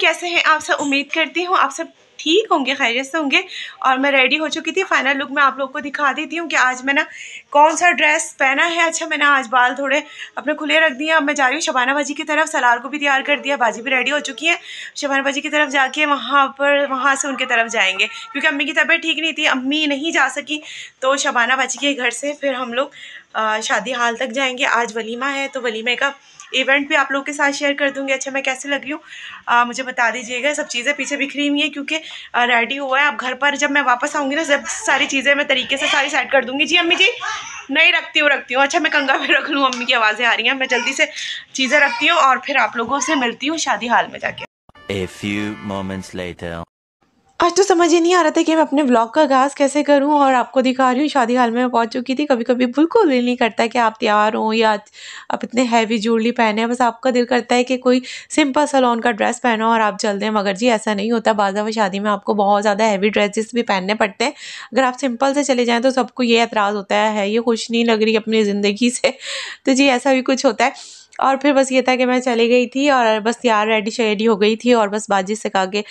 कैसे हैं आप सब उम्मीद करती हूँ आप सब ठीक होंगे खैरियत से होंगे और मैं रेडी हो चुकी थी फाइनल लुक मैं आप लोग को दिखा देती हूँ कि आज मैंने कौन सा ड्रेस पहना है अच्छा मैंने आज बाल थोड़े अपने खुले रख दिए अब मैं जा रही हूँ शबाना भाजी की तरफ सलार को भी तैयार कर दिया भाजी भी रेडी हो चुकी है शबाना भाजी की तरफ जाके वहाँ पर वहाँ से उनके तरफ जाएंगे क्योंकि अम्मी की तबीयत ठीक नहीं थी अम्मी नहीं जा सकी तो शबाना भाजी के घर से फिर हम लोग शादी हाल तक जाएंगे आज वलीमा है तो वलीमे का इवेंट भी आप लोगों के साथ शेयर कर दूंगी अच्छा मैं कैसे लगी हूँ मुझे बता दीजिएगा सब चीज़ें पीछे बिखरी हुई हैं क्योंकि रेडी हुआ है आप घर पर जब मैं वापस आऊँगी ना जब सारी चीज़ें मैं तरीके से सारी सेट कर दूँगी जी अम्मी जी नहीं रखती हूँ रखती हूँ अच्छा मैं कंगा भी रख लूँ अम्मी की आवाज़ें आ रही हैं मैं जल्दी से चीज़ें रखती हूँ और फिर आप लोगों से मिलती हूँ शादी हाल में जाके A few moments later. आज तो समझ ही नहीं आ रहा था कि मैं अपने ब्लॉग का आगाज़ कैसे करूं और आपको दिखा रही हूँ शादी हाल में पहुंच चुकी थी कभी कभी बिल्कुल दिल नहीं करता कि आप तैयार हों या आप इतने हैवी ज्वेलरी पहने हैं बस आपका दिल करता है कि कोई सिंपल सलोन का ड्रेस पहनो और आप चल दें मगर जी ऐसा नहीं होता बाजा शादी में आपको बहुत ज़्यादा हैवी ड्रेसेस भी पहनने पड़ते हैं अगर आप सिंपल से चले जाएँ तो सबको ये एतराज़ होता है ये खुश नहीं लग रही अपनी ज़िंदगी से तो जी ऐसा भी कुछ होता है और फिर बस ये था कि मैं चली गई थी और बस यार रेडी शेडी हो गई थी और बस बाजी से कहा कि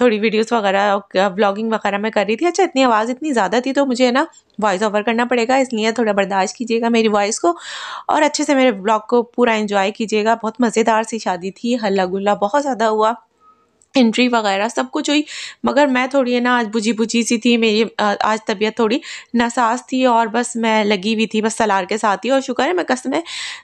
थोड़ी वीडियोस वगैरह ब्लॉगिंग वगैरह मैं कर रही थी अच्छा इतनी आवाज़ इतनी ज़्यादा थी तो मुझे है ना वॉइस ओवर करना पड़ेगा इसलिए थोड़ा बर्दाश्त कीजिएगा मेरी वॉइस को और अच्छे से मेरे ब्लॉग को पूरा इन्जॉय कीजिएगा बहुत मज़ेदार सी शादी थी हल्ला गुल्ला बहुत ज़्यादा हुआ एंट्री वगैरह सब कुछ हुई मगर मैं थोड़ी है ना आज बुझी बुझी सी थी मेरी आज तबीयत थोड़ी नसास थी और बस मैं लगी हुई थी बस सलार के साथ ही और शुक्र है मैं कसम है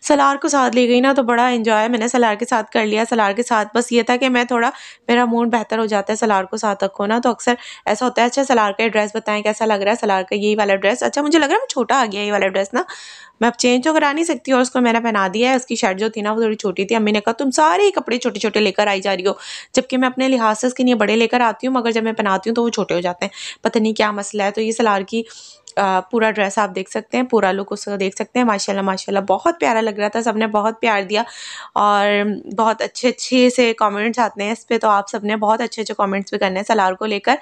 सलार को साथ ले गई ना तो बड़ा इन्जॉय मैंने सलार के साथ कर लिया सलार के साथ बस ये था कि मैं थोड़ा मेरा मूड बेहतर हो जाता है सलार को साथ रखो ना तो अक्सर ऐसा होता है अच्छा सलार का ड्रेस बताएं कैसा लग रहा है सलार का यही वाला ड्रेस अच्छा मुझे लग रहा है मैं छोटा आ गया ये वाला ड्रेस ना मैं अब चेंज तो करा नहीं सकती और उसको मैंने पहना दिया है उसकी शर्ट जो थी ना वो थोड़ी छोटी थी अम्मी ने कहा तुम सारे कपड़े छोटे छोटे लेकर आई जा रही हो जबकि मैं अपने लिहाज से उसके लिए बड़े लेकर आती हूँ मगर जब मैं पहनाती हूँ तो वो छोटे हो जाते हैं पता नहीं क्या मसला है तो ये सलार की आ, पूरा ड्रेस आप देख सकते हैं पूरा लुक उसको देख सकते हैं माशाल्लाह माशाल्लाह बहुत प्यारा लग रहा था सबने बहुत प्यार दिया और बहुत अच्छे अच्छे से कमेंट्स आते हैं इस पर तो आप सबने बहुत अच्छे अच्छे कमेंट्स भी करने हैं सलार को लेकर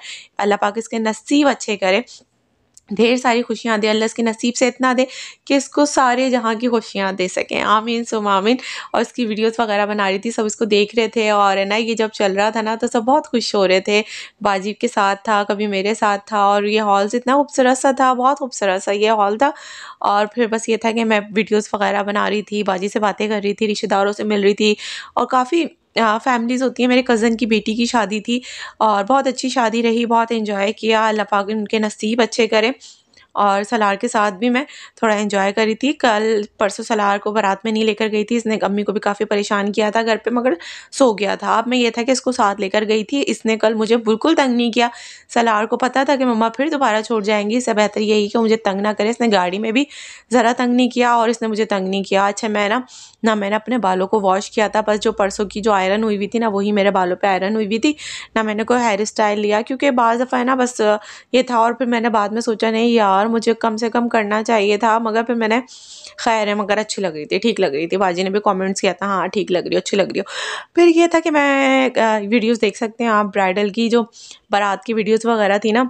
अल्लाह पाक इसके नसीब अच्छे करे ढेर सारी खुशियाँ दे अल्लाह इसके नसीब से इतना दे कि इसको सारे जहाँ की खुशियाँ दे सकें आमीन सुम आमीन और इसकी वीडियोस वगैरह बना रही थी सब इसको देख रहे थे और है ना ये जब चल रहा था ना तो सब बहुत खुश हो रहे थे बाजीब के साथ था कभी मेरे साथ था और ये हॉल इतना खूबसूरत सा था बहुत खूबसूरत सा ये हॉल था और फिर बस ये था कि मैं वीडियोज़ वगैरह बना रही थी बाजी से बातें कर रही थी रिश्तेदारों से मिल रही थी और काफ़ी फैमिलीज़ होती हैं मेरे कज़न की बेटी की शादी थी और बहुत अच्छी शादी रही बहुत इन्जॉय किया अल्लाह पाक उनके नसीब अच्छे करें और सलार के साथ भी मैं थोड़ा इन्जॉय करी थी कल परसों सलार को बारात में नहीं लेकर गई थी इसने अम्मी को भी काफ़ी परेशान किया था घर पे मगर सो गया था अब मैं ये था कि इसको साथ लेकर गई थी इसने कल मुझे बिल्कुल तंग नहीं किया सलार को पता था कि मम्मा फिर दोबारा छोड़ जाएंगी इससे बेहतर यही कि मुझे तंग ना करे इसने गाड़ी में भी ज़रा तंग नहीं किया और इसने मुझे तंग नहीं किया अच्छा मैं ना ना मैंने अपने बालों को वॉश किया था बस जो परसों की जो आयरन हुई हुई थी ना वही मेरे बालों पे आयरन हुई हुई थी ना मैंने कोई हेयर स्टाइल लिया क्योंकि बार दफ़ा है ना बस ये था और फिर मैंने बाद में सोचा नहीं यार मुझे कम से कम करना चाहिए था मगर फिर मैंने खैर है मगर अच्छी लग रही थी ठीक लग रही थी भाजी ने भी कॉमेंट्स किया था हाँ ठीक लग रही हो अच्छी लग रही हो फिर ये था कि मैं वीडियोज़ देख सकते हैं आप ब्राइडल की जो बारात की वीडियोज़ वगैरह थी ना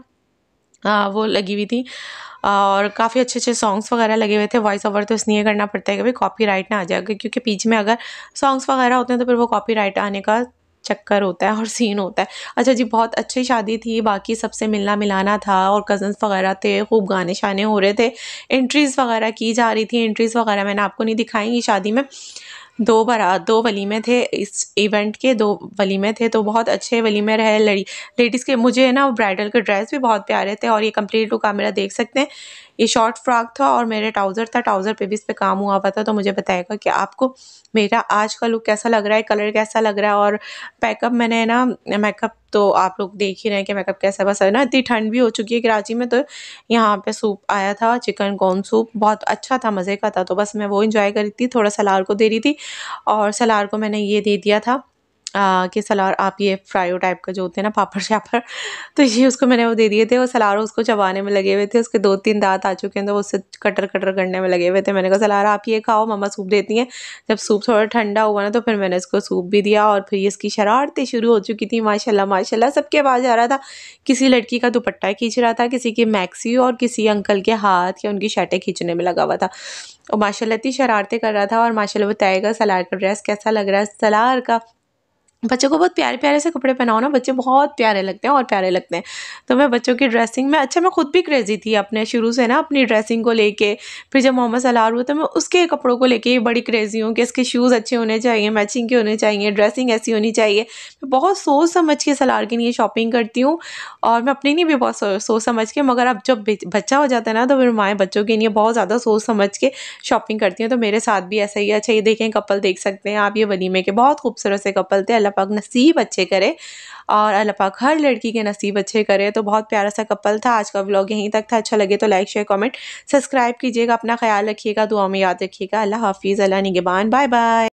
आ, हाँ, वो लगी हुई थी और काफ़ी अच्छे अच्छे सॉन्ग्स वगैरह लगे हुए थे वॉइस ओवर तो इसलिए करना पड़ता है कि भाई कॉपी राइट ना आ जाएगा क्योंकि पीछे में अगर सॉन्ग्स वगैरह होते हैं तो फिर वो कॉपी राइट आने का चक्कर होता है और सीन होता है अच्छा जी बहुत अच्छी शादी थी बाकी सबसे मिलना मिलाना था और कज़न्स वगैरह थे खूब गाने शाने हो रहे थे एंट्रीज़ वगैरह की जा रही थी एंट्रीज़ वगैरह मैंने आपको नहीं दिखाई शादी में दो बरा दो वलीमे थे इस इवेंट के दो वलीमे थे तो बहुत अच्छे वलीमे रहे लेडीज़ के मुझे है ना ब्राइडल के ड्रेस भी बहुत प्यारे थे और ये कंप्लीट लुक आप मेरा देख सकते हैं ये शॉर्ट फ्रॉक था और मेरे ट्राउज़र था ट्राउज़र पे भी इस पर काम हुआ हुआ था तो मुझे बताएगा कि आपको मेरा आज का लुक कैसा लग रहा है कलर कैसा लग रहा है और पैकअप मैंने ना मेकअप तो आप लोग देख ही रहे हैं कि मेकअप कैसा बस है ना इतनी ठंड भी हो चुकी है कराची में तो यहाँ पे सूप आया था चिकन कॉर्न सूप बहुत अच्छा था मज़े का था तो बस मैं वो इंजॉय करी थी थोड़ा सलार को दे रही थी और सलार को मैंने ये दे दिया था कि सलार आप ये फ्राई टाइप का जो होते हैं ना पापड़ शापड़ तो ये उसको मैंने वो दे दिए थे और सलार उसको चबाने में लगे हुए थे उसके दो तीन दांत आ चुके हैं तो उससे कटर कटर करने में लगे हुए थे मैंने कहा सलार आप ये खाओ मम्मा सूप देती हैं जब सूप थोड़ा ठंडा हुआ ना तो फिर मैंने इसको सूप भी दिया और फिर इसकी शरारतें शुरू हो चुकी थी माशाला माशाला सबके आवाज़ आ रहा था किसी लड़की का दुपट्टा खींच रहा था किसी की मैक्सी और किसी अंकल के हाथ या उनकी शर्टें खींचने में लगा हुआ था और माशाला इतनी शरारतें कर रहा था और माशाला बताएगा सलार का ड्रेस कैसा लग रहा है सलार का बच्चों को बहुत प्यारे प्यारे से कपड़े पहनाओ ना बच्चे बहुत प्यारे लगते हैं और प्यारे लगते हैं तो मैं बच्चों की ड्रेसिंग में अच्छा मैं खुद भी क्रेज़ी थी अपने शुरू से ना अपनी ड्रेसिंग को लेके फिर जब मोहम्मद सलार हुआ तो मैं उसके कपड़ों को लेके बड़ी क्रेज़ी हूँ कि इसके शूज़ अच्छे होने चाहिए मैचिंग के होने चाहिए ड्रेसिंग ऐसी होनी चाहिए मैं बहुत सोच समझ के सलार के लिए शॉपिंग करती हूँ और मैं अपने लिए भी बहुत सोच समझ के मगर अब जब बच्चा हो जाता है ना तो फिर माएँ बच्चों के लिए बहुत ज़्यादा सोच समझ के शॉपिंग करती हूँ तो मेरे साथ भी ऐसा ही अच्छा ये देखें कपल देख सकते हैं आप ये वनीमे के बहुत खूबसूरत से कपल थे अल्लाह पाक नसीब अच्छे करे और अल्लाह पाक हर लड़की के नसीब अच्छे करे तो बहुत प्यारा सा कपल था आज का व्लॉग यहीं तक था अच्छा लगे तो लाइक शेयर कमेंट सब्सक्राइब कीजिएगा अपना ख्याल रखिएगा दुआ में याद रखिएगा अल्लाह हाफिज़ अल्लाह निगबान बाय बाय